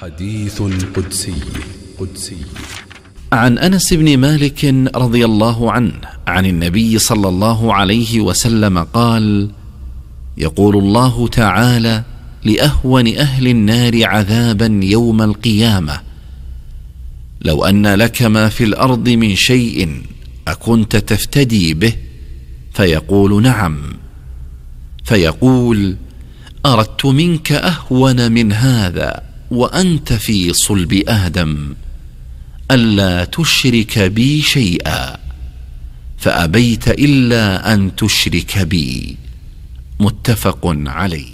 حديث قدسي قدسي عن انس بن مالك رضي الله عنه عن النبي صلى الله عليه وسلم قال يقول الله تعالى لاهون اهل النار عذابا يوم القيامه لو ان لك ما في الارض من شيء اكنت تفتدي به فيقول نعم فيقول اردت منك اهون من هذا وأنت في صلب آدم ألا تشرك بي شيئا فأبيت إلا أن تشرك بي متفق عليه